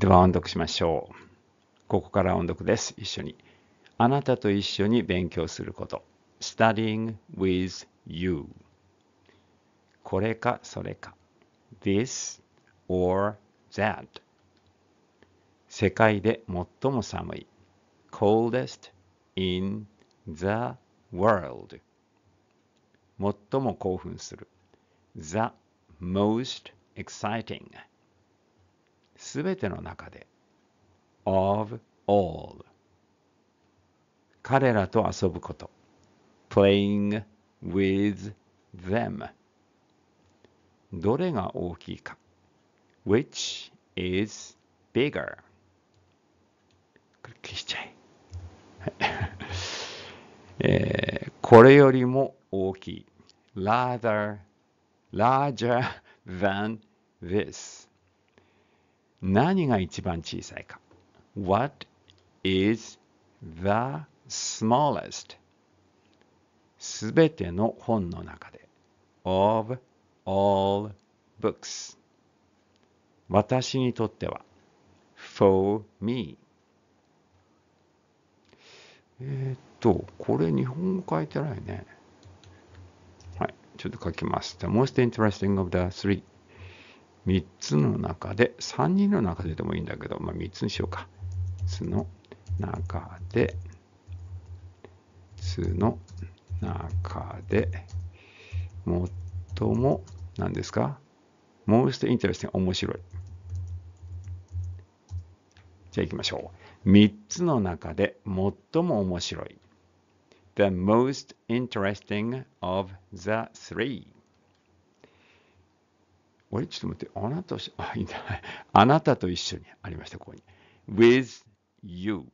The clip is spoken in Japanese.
では音読しましょう。ここから音読です。一緒に。あなたと一緒に勉強すること。studying with you。これかそれか。this or that。世界で最も寒い。coldest in the world。最も興奮する。the most exciting。すべての中で of all 彼らと遊ぶこと playing with them どれが大きいか which is bigger これ消しちゃええー、これよりも大きい rather larger than this 何が一番小さいか ?What is the smallest? すべての本の中で of all books 私にとっては for me えっと、これ日本語書いてないね。はい、ちょっと書きます。The most interesting of the three 3つの中で、3人の中ででもいいんだけど、まあ、3つにしようか。つの中で、つの中で、最も、何ですか ?most interesting 面白い。じゃあ行きましょう。3つの中で最も面白い。The most interesting of the three. あれちょっと待って、あなた、あ、いいんだ。あなたと一緒にありました、ここに。with you。